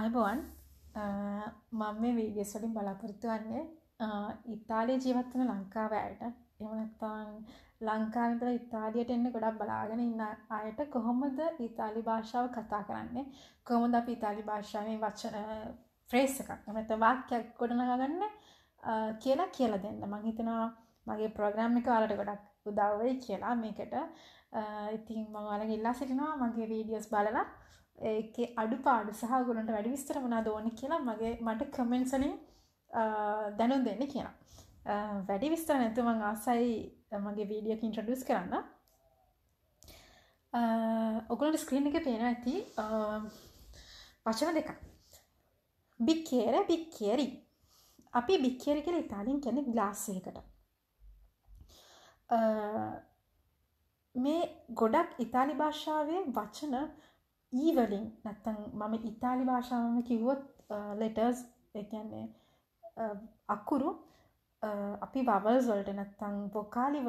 අයබෝන් මම මේ වීඩියස්වලින් බලාපොරොත්තු වන්නේ ඉතාලයේ ජීවත්වන ලංකාව ඇයට එමනත්තාන් ලංකාවිතර ඉතාලියට එන්න ගොඩක් බලාගෙන ඉන්න අයට කොහොමද ඉතාලි භාෂාව කතා කරන්නේ කොහොමද අප ඉතාලි භාෂාවෙන් වචන ෆ්‍රේසකක් එමත වාක්‍යයක් ගොඩනගගන්න කියලා කියලා දෙන්න මං හිතනවා මගේ ප්‍රෝග්‍රම් එක වලට ගොඩක් උදව්වයි කියලා මේකට ඉතින් මං වලග ඉල්ලා සිටිනවා මගේ වීඩියස් බලලා ඒ අඩු පාඩු සහ ගොලන්ට වැඩි විස්තර වනා දෝන කියලා මගේ මට කමෙන්සලින් දැනුම් දෙන්න කියලා වැඩි විස්තර නැතුමං ආසයි මගේ වීඩියක ඉන්ට්‍රඩස් කරන්න ඔගුලට ස්ක්‍රීන් එක පේන ඇති වචන දෙක බික්කේර බික්කේරී අපි බික්කේර කියල ඉතාලින් කෙනෙක් ගලාස්සයකට මේ ගොඩක් ඉතාලි භාෂාවේ වචන ඊවලින් නැත්තං මම ඉතාලි භාෂාවම කිව්වොත් ලෙටර්ස් එකන්නේ අක්කුරු අපි වවල්ස් වලට නැත්තං වොකාලි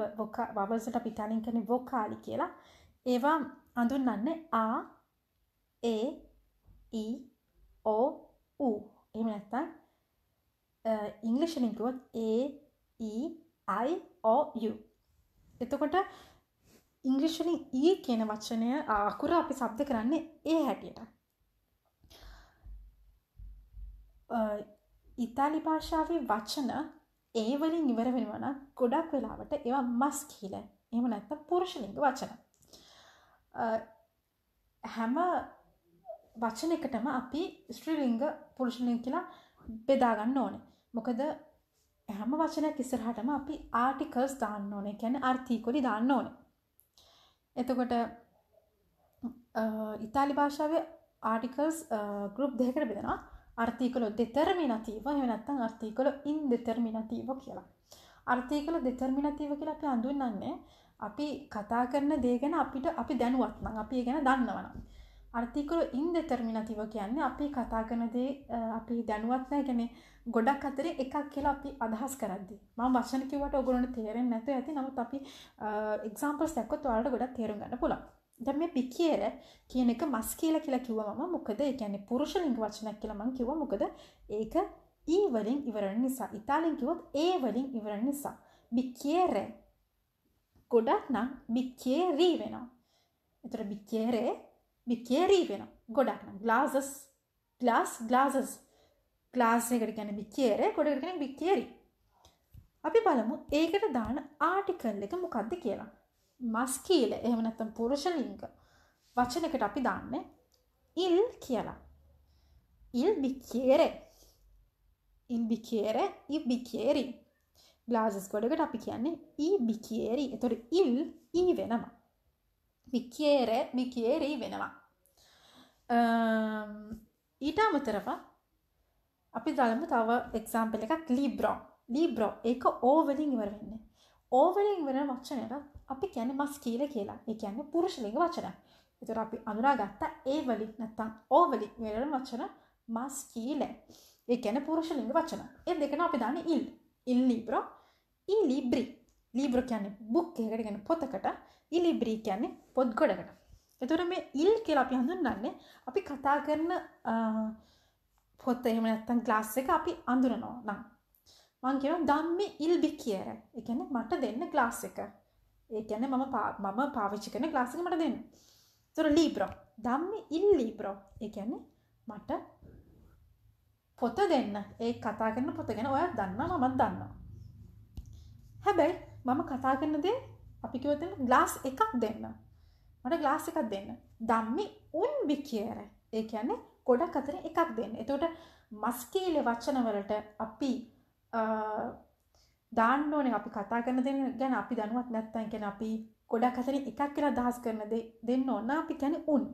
වවල්සට පිතාලින් කන වොකාලි කියලා ඒවා අඳුන්නන්න ආ ඒ ඊ ඕ ඌ එම නැත්තං ඉංගලිෂලින්කුවත් ඒ ඊ e, අයි ඕ යු එතකොට ඉංග්‍රිෂලින් ඒ කියන වචනය අකුර අපි සබ්ද කරන්නේ ඒ හැටියට ඉතාලි භාෂාවේ වචන ඒවලින් ඉවර වෙනවන ගොඩක් වෙලාවට ඒවා මස් කියීල එම නැත්ත පුරුෂලිංග වචන හැම වචන එකටම අපි ස්ත්‍රීලිංග පුරුෂලින් කියලා බෙදාගන්න ඕනේ මොකද හැම වචන කිසරහටම අපි ආටිකල්ස් දාන්න ඕනේ කැන අර්ථීකොලි දාන්න ඕනේ එතකොට ඉතාලි භාෂාව ආටිකල්ස් ගරුප් දෙකට බෙනවා අර්ථීකලො දෙතර්මිනතිව හෙනත්තන් අර්ථීකලො ඉන් දෙතර්මිනතිව කියලා. අර්ථීකල දෙතර්මිනතිව කියලා අපි අඳුන්නන්නේ අපි කතා කරන දේ ගැන අපිට අපි දැනුවත්නම් අපි ගැන දන්නවනම් අර්ථිකරු ඉන්දෙතර්මිනතිව කියන්නේ අපි කතා කනදේ අපි දැනුවත්නෑ ගැන ගොඩක් අතර එකක් කියලා අපි අදහස් කරදදි ම වශන කිවට ඔගුලන්ට තේරෙන් නැතු ඇති නමුත් අපි එක්සාම්පල් සැක්කොත් වලට ගොඩක් තේරුම් ගන්න පුළ දැ මේ පිකියර කියන එක මස් කියල කියලා කිවම මොකද එකන පුරුෂලින් වචනක් කියලමං කිව මොකද ඒක ඊවලින් e ඉවරණ නිසා ඉතාලින් කිවොත් ඒවලින් ඉවරණ නිසා බිකේර ගොඩක් නම් බිකේරී වෙනවා එතුර බිකේරේ බිකේරී වෙන ගොඩක්න ගලාසස් ගලාස් ගලාසස් ගලාස් එකට ගැන බිකේර ගොඩගෙන බිකේරි අපි බලමු ඒකට දාන ආටිකල් එක මොකක්ද කියලා මස්කීල එහමනැත්තම් පුරුෂලිංග වචනකට අපි දාන්න ඉල් කියලා ඉල් බිකේර ඉල් බිකේර ඉ බිකේරි ගලාසස් ගොඩකට අපි කියන්නේ ඊ බිකේරි එතොට ඉල් ඊ වෙනවා විකේර විකේරී වෙනවා ඊට අමතරව අපි දළමු තව එක්සාම්පල එකක් ලීබ්‍රෝ ලීබ්‍රෝ ඒක ඕවලින් ඉවර වෙන්න ඕවලින් වෙන වචනයට අපි කියැන මස් කීල කියලා ඒ කියන්න පුරුෂලිග වචන එතුර අපි අනුරා ගත්තා ඒ වලි නැත්තම් ඕවලි වෙන වචන මස් කීල ඒ ගැන පුරුෂලිග වචන එ දෙකන අපි දාන ඉල් ඉල් ලීබ්‍රෝ ඉ ලීබ්‍රි ලීබ්‍රෝ කියන්නේ බුක් එකට ගැන පොතකට ඉලිබ්‍රී කියන්නේ පොත් ගොඩකට එතුර මේ ඉල් කියලා අපි හඳුන්න්නේ අපි කතා කරන පොත්ත එහෙම නැත්තන් ගලාස් එක අපි අඳුරනෝ නම් මංගේව දම්ම ඉල්බි කියර එකන මට දෙන්න ගලාස් එක ඒකැන මම මම පාවිච්චි කන ගලාසික මට දෙන්න තුර ලීබ්‍රෝ දම්ම ඉල් ලීබ්‍රෝ එකැන මට පොත දෙන්න ඒ කතා කරන පොත ගැන ඔය දන්න මමත් දන්නවා හැබැයි මම කතා කරන දේ අපිකිවතෙන ගලාස් එකක් දෙන්න මට ග්ලාස් එකක් දෙන්න. ධම්මි උන් බිකියර. ඒ කියන්නේ ගොඩක් අතරින් එකක් දෙන්න. එතකොට මස්කීල වචන වලට අපි දාන්න ඕනේ අපි කතා කරන දේ ගැන අපි දැනුවත් නැත්නම් කියන්නේ අපි ගොඩක් අතරින් එකක් කියලා අදහස් කරන දේ දෙන්න ඕන. අපි කියන්නේ උන්.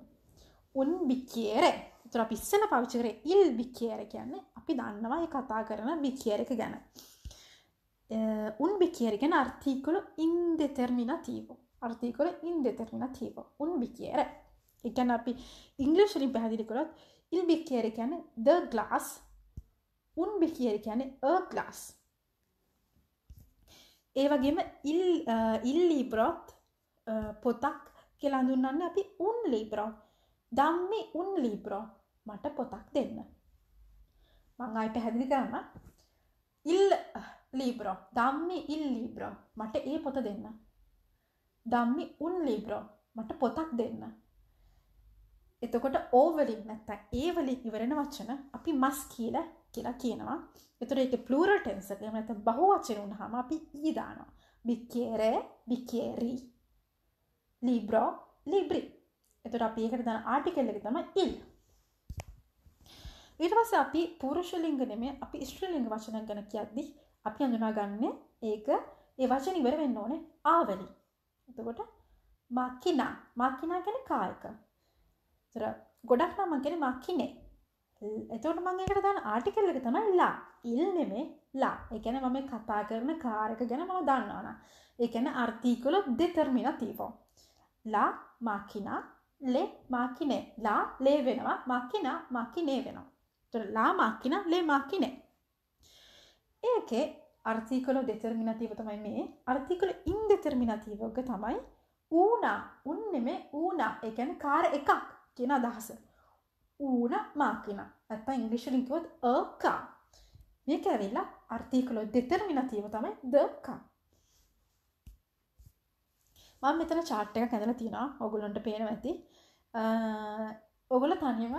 උන් බිකියර. ඒතර අපි ඉස්සෙල්ලා පාවිච්චි කරේ ඉල් බිකියර කියන්නේ අපි දන්නවා ඒ කතා කරන බිකියර එක ගැන. un bicchiere che è un articolo indeterminativo. අර්ථීකවල ඉන්ඩෙතර්මිනතිව. උන් බිකියර. ඒ කියන්නේ අපි ඉංග්‍රීසියෙන් පැහැදිලි කරොත් il bicchiere කියන්නේ the glass උන් බිකියර කියන්නේ a glass. ඒ e වගේම il eh, il librot පොතක් කියලා හඳුන්වන්නේ අපි un libro. ධම්මි un libro මට පොතක් දෙන්න. මං ආයි පැහැදිලි කරන්න. il libro ධම්මි il libro මට ඒ පොත දෙන්න. දම්මි උන් ලිබ්‍රෝ මට පොතක් දෙන්න. එතකොට ඕවලින් නැත්ත ඒවලින් ඉවරෙන වචන අපි මස් කියල කියලා කියනවා එතුර එක පලූරල් ටෙන්සගේ ඇත බහෝ වචන උන් හම අපි ඊදානවා බික්කේරේ බිකේරී ලිබ්‍රෝ ලිබ්‍රි එතුට අපි ඒකට දන ආටිකල්ලෙ තම ඉල් ඉටවස අපි පුරුෂලිංග නෙමේ අපි ස්ත්‍රලිංග වචන ගැන කියද්දි අපි අඳුනා ගන්න ඒක ඒ වචන ඉවර වෙන්න ඕනේ ආවලින් එතකොට මක්කිනා මක්කිනා ගැන කායක තර ගොඩක් නමක් ගැන මක්කිනේ එතවට මං එකට දන්න ආටිකල් එක තමයි ලා ඉල් නෙමේ ලා එකන මම කතා කරන කාරක ගැන මව දන්නවන එකන අර්තීකුල දෙතර්මින තීවෝ ලා මක්කිනා ලේ මක්කිනේ ලා ලේ වෙනවා මක්කිනා මක්කිනේ වෙනවා ලා මක්කින ලේ මක්කිනේ ඒකේ articolo determinativo තමයි මේ. articolo indeterminativo එක තමයි una un නෙමෙයි una ඒ කියන්නේ කාර් එකක් කියන අදහස. una macchina. නැත්නම් ඉංග්‍රීසි වලින් කිව්වොත් a car. මේක ඇවිල්ලා articolo determinativo තමයි the car. මම මෙතන chart එකක් ඇඳලා තිනවා. ඔයගොල්ලන්ට පේනවා ඇති. ඔගොල්ලෝ තනියම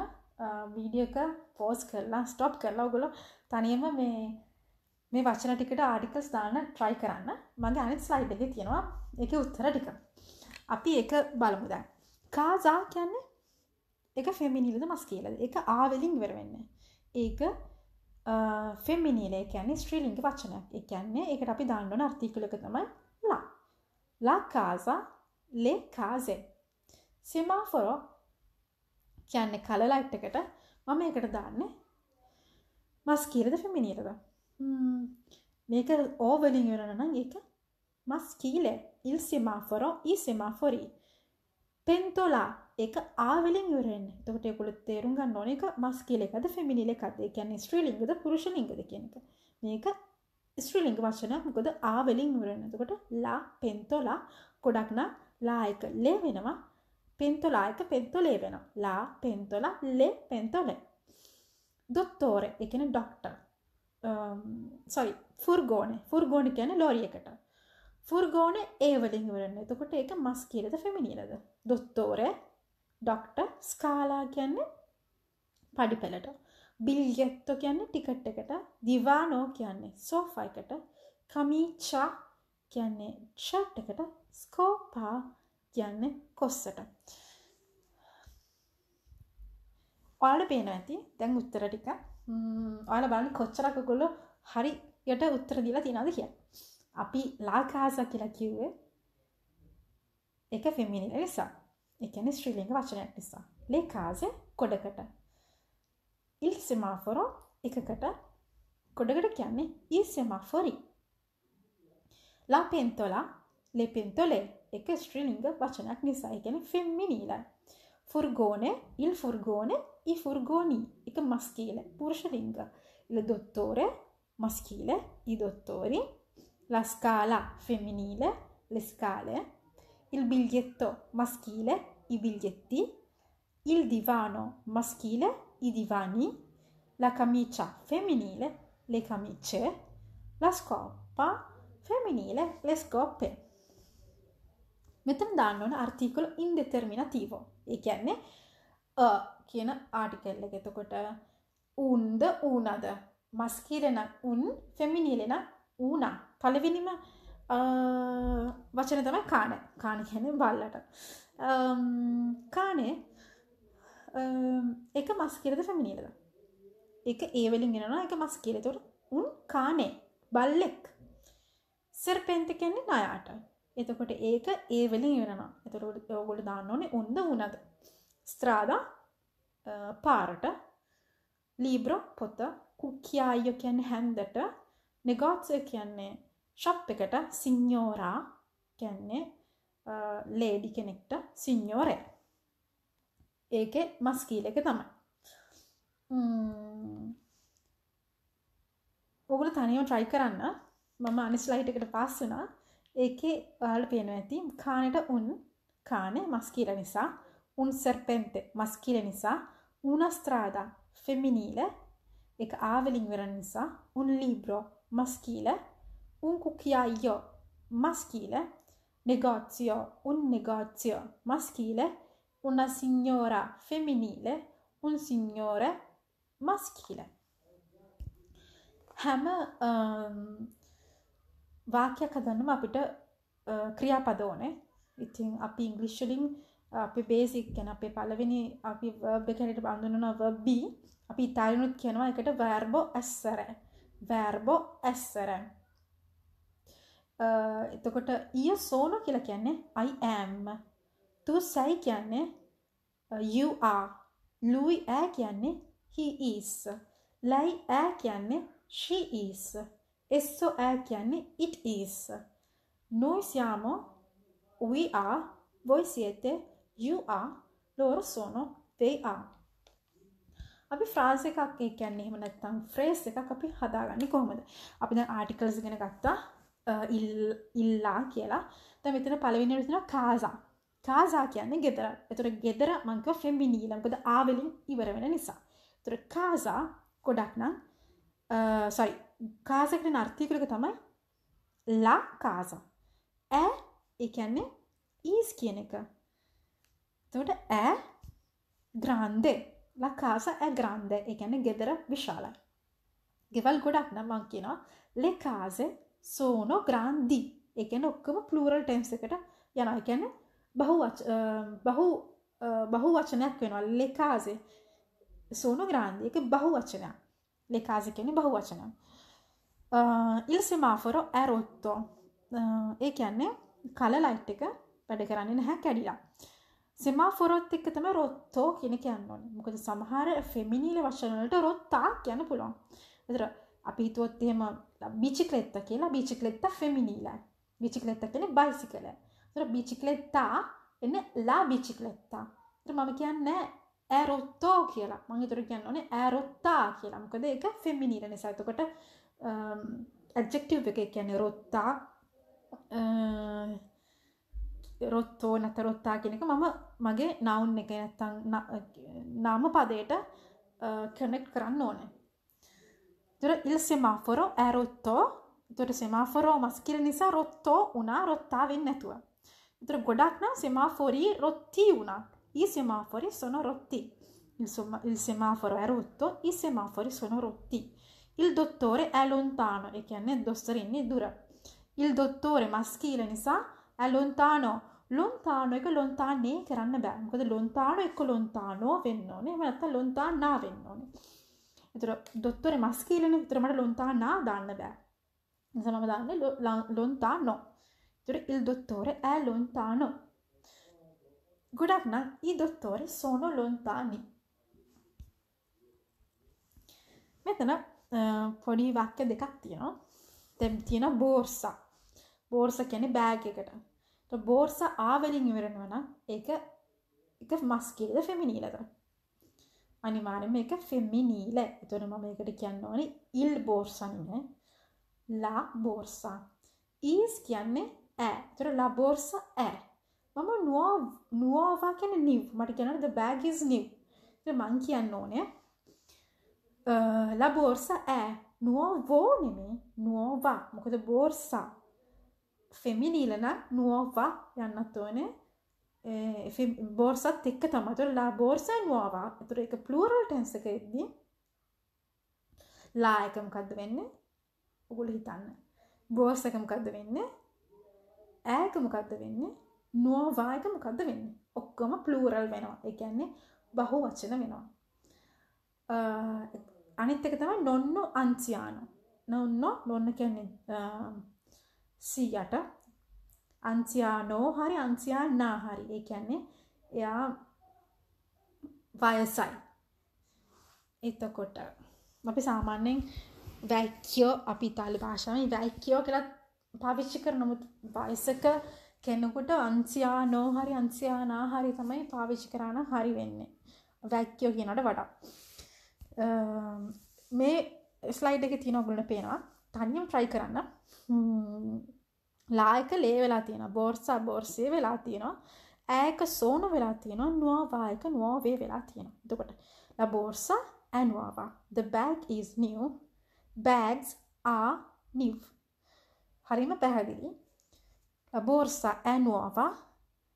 වීඩියෝ එක පෝස් කරලා ස්ටොප් කරලා ඔයගොල්ලෝ තනියම මේ මේ වචන ටිකට ආටිකල්ස් දාන්න try කරන්න. මගේ අනිත් slide එකේ තියෙනවා ඒකේ උත්තර ටික. අපි ඒක බලමු දැන්. කාසා කියන්නේ ඒක ෆෙමිනිල්ද මස්කීලද? ඒක ආ වලින් ඉවර වෙන්නේ. ඒක ෆෙමිනිල ඒ කියන්නේ ස්ත්‍රී ලිංග වචනයක්. ඒ කියන්නේ ඒකට අපි දාන්න ඕන ආර්ටිකල් එක තමයි ලා. La casa, le case. සෙමාෆොරෝ කියන්නේ කල ලයිට් එකට මම ඒකට දාන්නේ මස් කියලාද ෆෙමිනියටද Hmm. මේක ඕ වලින් යුරණ නම් ඒක මස්කීල ඉල් සිමාෆොරෝ ඊ සිමාෆොරී පෙන්තොලා ඒක ආවලින් යුරෙන් එතකොට ඒගොල්ලෝ තේරුම් ගන්න ඕනේ ඒක මස්කීල එකද ෆෙමිනිල් එකද ඒ කියන්නේ ස්ත්‍රී ලිංගද පුරුෂ ලිංගද කියන එක මේක ස්ත්‍රී ලිංග වචනයක් මොකද ආවලින් යුරෙන් එතකොට ලා පෙන්තොලා ගොඩක් නම් ලා එක ලේ වෙනවා පෙන්තොලා එක පෙන්තොලේ වෙනවා ලා පෙන්තොලා ලේ පෙන්තොලේ දොත්තෝරේ ඒ කියන්නේ ડોක්ටර් සොයි ෆුර්ගෝන ෆුර්ගෝන කියන ලෝරියකට ෆුර්ගෝන ඒවලින් වරන්න එතකොට ඒක මස් කියලද ෆෙමිනිලද දොත්තෝර ඩොක්ට ස්කාලා කියන්න පඩි පෙළට බිල්ගෙත්තො කියන්න ටිකට් එකට දිවානෝ කියන්නේ සෝෆයිකට කමීචා කියන්නේ ෂට් එකට ස්කෝපා කියන්න කොස්සට ඔයාලට පේන ඇති දැන් උත්තර ටික ඔයාල බලන්න කොච්චරක් ගොල්ලො හරි යට උත්තර දීලා තියෙනද කිය අපි ලාකාස කියලා කිව්වේ එක ෆෙමිනිල නිසා එකන ශ්‍රීලිංග වචනයක් නිසා ලේකාස කොඩකට ඉල් සෙමාෆොරෝ එකකට කොඩකට කියන්නේ ඒ සෙමාෆොරි ලා පෙන්තොලා ලෙපෙන්තොලේ එක ශ්‍රීලිංග වචනයක් නිසා එකන ෆෙම්මිනීලයි furgone, il furgone, i furgoni, il maschile, Purshalinga, il dottore, maschile, i dottori, la scala femminile, le scale, il biglietto maschile, i biglietti, il divano maschile, i divani, la camicia femminile, le camicie, la scopa femminile, le scoppe. මෙතන දාන්න ඕන අර්තිකල ඉන්ඩෙතර්මිනතිීවෝ ඒ කියන්නේ කියන ආටිකල්ල එකතකොට ඌන්ද ඌනද මස්කීරෙන උන් ෆෙමිනිලෙන ඌනා පලවිනිම වචන තම කාන කාණ කියන බල්ලට කානේ එක මස්කිරද ෆැමිනිලද එක ඒවලින් ගෙනවා එක මස්කිරතුර උන් කානේ බල්ලෙක් සෙරපෙන්ති කියන්නේ නයාටයි එතකොට ඒක ඒවලින් ඉවරනවා එතකොට ඔගොලු දාන්න ඕනේ උන්ද උනද ස්ත්‍රාදා පාරට ලීබ්‍රෝ පොත කුක්්‍යයාය කියන්න හැන්දට නෙගාත්සය කියන්නේ ශප් එකට සිං්ඥෝරා කියන්නේ ලේඩි කෙනෙක්ට සිං්ඥෝරය ඒක මස්කීල එක තමයි ඔගුල තනියෝ ට්‍රයි කරන්න මම අනිස්ලයිට් එකට පස්සනා ඒකේ ඔයාලට පේනවා ඇති කානෙට උන් කානෙ මස්කීල නිසා un serpente maschile nisa, una strada femminile, e avelinguera nisa, un libro maschile, un cucchiaio maschile, negozio, un negozio maschile, una signora femminile, un signore maschile. Hem um, වාක්‍යයක් හදන්නම අපිට ක්‍රියාපද ඕනේ. ඉතින් අපි ඉංග්ලිෂ් වලින් අපි බේසික් ගැන අපේ පළවෙනි අපි verb එක හැටියට හඳුන්වන verb be අපි ඉතාලියනුත් කියනවා ඒකට verbo essere. verbo essere. එතකොට ඊය සෝනෝ කියලා කියන්නේ I am. තු සයි කියන්නේ you are. ලුයි ඇ කියන්නේ he is. ලයි ඇ කියන්නේ she is. Esso è කියන්නේ it is. Noi siamo, we are, voi siete, you are, ලෝර සෝනො වෙයිආ. අපි ෆ්‍රාන්ස එකක් කියන්නේ එහෙම නැත්තම් ෆ්‍රේස් එකක් අපි හදාගන්නේ කොහොමද අපි දැන් ආටිකල්ස් ගෙන ගත්තා ඉල්ලා කියලා තැ මෙතන පලවෙනි විතින කාසා කාසා කියන්නේ ගෙදර එතුර ගෙදර මංක ෆෙම්බිනීලම්කද ආවලින් ඉවරවෙන නිසා තුර කාසා ගොඩක්නම් සයි කාස කියන අර්ථයකලක තමයි ලා කාස. ඈ ඒ කියන්නේ ඊස් කියන එක. එතකොට ඈ ග්‍රාන්දෙ ලා කාස ඈ ග්‍රාන්දෙ. ඒ කියන්නේ ගෙදර විශාලයි. ගෙවල් ගොඩක් නම් මං කියනවා ලේ කාසෙ සෝනෝ ග්‍රාන්දි. ඒ කියන්නේ ඔක්කොම ප්ලූරල් ටර්ම්ස් එකට යනවා. ඒ කියන්නේ බහු බහු බහු වචනයක් වෙනවා ලේ කාසෙ සෝනෝ ග්‍රාන්දි. ඒක බහු වචනයක්. ලේ කාසෙ කියන්නේ බහු වචනයක්. ඉල් සිමාෆොර ඇරොත්තෝ ඒ කියන්නේ කල ලයිට් එක වැඩ කරන්නේ නැහැ කැඩිලා සිමාෆොරොත් එක්ක තම රොත්තෝ කියෙන කියන්න ඕන මොකද සමහර ෆෙමිනිීල වශනලට රොත්තා කියන්න පුළුවන් එතර අපි හිතුවොත්තේම බිචිකලෙත්ත කියලා බිචිකලෙත්ත ෆෙමිනීල බිචිකලෙත්ත කියෙන බයිසි කළ තර බිචිකලෙත්තා එන්න ලා බිචිකලෙත්තා මම කියන්න ඇරොත්තෝ කියලා මංහිතුර කියන්න ඕනේ ඇරොත්තා කියලා මොකද එක ෆෙමිනිීල නිසාතකොට ඇජෙක්ටව් එක කියන්නේ රොත්තා රොත්තෝ නැත රොත්තා කෙනෙක මම මගේ නවුන් එක නැත්තං නාම පදයට කනෙක්් කරන්න ඕනේ තුර ඉල් සෙමාෆොරෝ ඇරොත්තෝ තුට සෙමාෆොරෝ මස්කිර නිසා රොත්තෝ උනා රොත්තා වෙන්න ඇතුව තුර ගොඩක්නම් සෙමාෆොරී රොත්තිී වුණා i semafori sono rotti. Insomma, il semaforo è rotto, i semafori sono rotti. Il dottore è lontano e che ne dostorini dura. Il dottore maschile ne sa è lontano, lontano e che lontani che ranne benco, lontano e che lontano vennone, ma è lontana vennone. Dottore maschile ne trovare lontana danne beh. Insomma, danne lontano. Il dottore è lontano. Guragnan, i dottori sono lontani. Maintenant, පොඩි වක්්‍ය දෙකක් තියෙනවා තියෙන බෝර්සා බෝර්ස කැනෙ bag එකට බෝර්ස ආවලින් ඉවරෙනවන ඒක එක මස්කිල්ද ෆෙමිනීලද අනිවාරම එක ෆෙමිනීල එතුරම මේකට කියන්න ඕන ඉල් බෝර්සනින ලා බෝර්සා ඊස් කියන්නේ ඇ තුර ලබෝර්ස ඇ මම නුවවා කැන නිව් මට කැනද බෑගිස් නිව් මං කියන්න ඕනෑ uh, la borsa è nuovone, nuova, මොකද borsa ෆෙමිනිලන nuova යන්නත් ඕනේ බෝර්සත් එක්ක තමයි. ඒතකොට la borsa è nuova. ඒතකොට ඒක plural tense එකෙදී ලා එක මොකද්ද වෙන්නේ? ඔගොල්ලෝ හිතන්න. borsa එක මොකද්ද වෙන්නේ? ඈක මොකක්ද වෙන්නේ නොවායක මොකක්ද වෙන්න ඔක්කොම පලූරල් වෙනවා එකන්නේ බහු වචන වෙනවා අනිත් එක තම ඩොන්න අංචියානු නොන්න නොන්න කියන්නේ සීයට අංචියානෝ හරි අංචියා නා හරි ඒ කියන්නේ එයා වයසයි එතකොට අපි සාමාන්‍යයෙන් වැැක්කෝ අපි ඉතාලි භාෂාවෙන් වැැක්කෝ කළත් පවිච්චි කර නොමුත් වයසක කෙනෙකුට අන්සියා නෝහරි අන්සියානා හරි තමයි පාවිච්චි කරාන හරි වෙන්නේ වැැක්කෝ කියනට වඩා මේ ස්ලයිඩ් එක තියෙන ඔගුලට පේනවා තනියම් ට්‍රයි කරන්න ලායක ලේ වෙලා තියෙන බෝර්සා බෝර්සය වෙලා තියෙනවා ඇක සෝනු වෙලා තියෙනවා නවාවායක නවාවේ වෙලා තියෙන දකොට ලබෝර්සා ඇන්වාවා the bag is new bags are new හරිම පැහැදිලි බෝර්සා ඇනුවාවා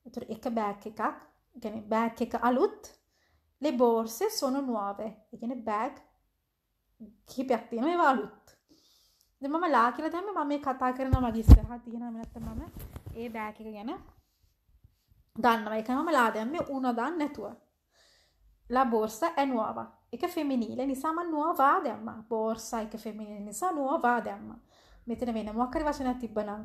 එතුර එක බෑක් එකක් ගැන බෑක් එක අලුත් Le borse sono nuove. Again, e bag කීපයක් තියෙන ඒවාලුත් දෙ මම ලා කියල දැම මම කතා කරන මගස්සහ තියෙන නැත මම ඒ බෑක ගැන දන්නව එක මම ලාදැම්ම උනදන්න නැතුව ලා බෝර්ස ඇනුවාව එක ෆෙමිනීල නිසාම නුවවා දැම්ම බෝර්ස එක ෆෙමිනිල් නිසා නුවවා දැම්ම මෙතන වෙන මොකර වශන තිබ්බනම්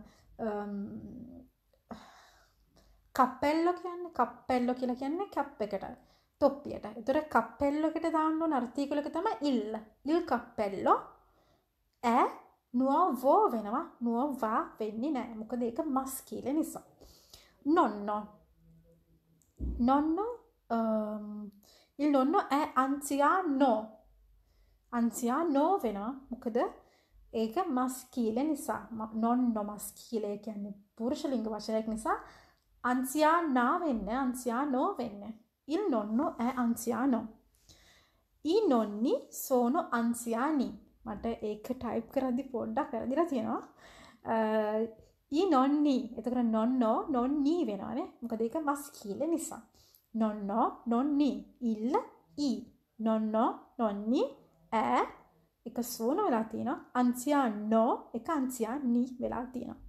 කප්පෙල්ලො කියන්න කප්පෙල්ලො කියලා කියන්නේ කැප් එකට toppiයට එතොට කප්පෙල්ලොකට දාන්නු නර්තීකලක තම ඉල්ල ඉල් කප්පෙල්ලෝ ඇ නුවවෝ වෙනවා නුවවා වෙන්නේ නෑ මොකද ඒක මස් කියල නිසා නොන්නෝ nonno um, il nonno è anziano anziano වෙනවා මොකද ඒක මස්කීල නිසා nonno මස්කීලය කියන්නේ පුරුෂ ලිංග වචනයක් නිසා anziana වෙන්න anziano වෙන්න Il nonno è anziano. I nonni sono anziani. මට ඒක ටයිප් කරදි පොඩ්ඩක් කරදිලා තියෙනවා ඊ නොන්නේ එතකට නොන්නෝ නොන්නී වෙනවානේ මොකද ඒක මස් කියීල නිසා නොන්නෝ නොන්නේ ඉල්ල ඊ නොන්නෝ නොන්නේ ඇ එක සූන වෙලා තියෙන අන්සියා නෝ එක අන්සියා නී වෙලා තියෙන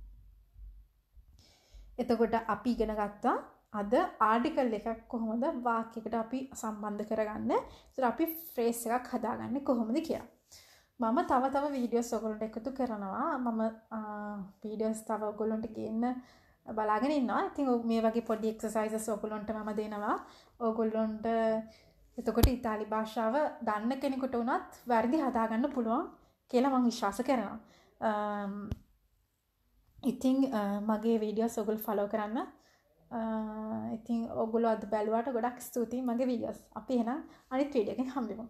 එතකොට අපි ඉගෙන ගත්තා අද ආඩිකල් එකක් කොහොමද වාක්‍යකට අපි සම්බන්ධ කරගන්න අපි ෆ්‍රේස් එකක් හදාගන්න කොහොමද කියලා. මම තව තව වීඩියෝස් ඔගොලට එකතු කරනවා මම පීඩියස් තව ඔගොලොන්ට ගන්න බලාගෙන න්නවා ඉතින් මේ වගේ පොඩි එක්සයිස සොකුලොන්ට ම දෙනවා ඕගොල්ලොන්ට එතකොට ඉතාලි භාෂාව දන්න කෙනෙකුට වනත් වැරදි හදාගන්න පුළුවන් කියලා මං විශ්වාස කරනවා. ඉතිං මගේ වීඩියෝ සොගුල් ෆලෝ කරන්න ඉතින් ඔගුල අද බැලුවට ගොඩක් ස්තුතියි මගේ වීඩියෝස් අපි එහෙනම් අනිත් වීඩියෝ එකෙන් හම්බෙමු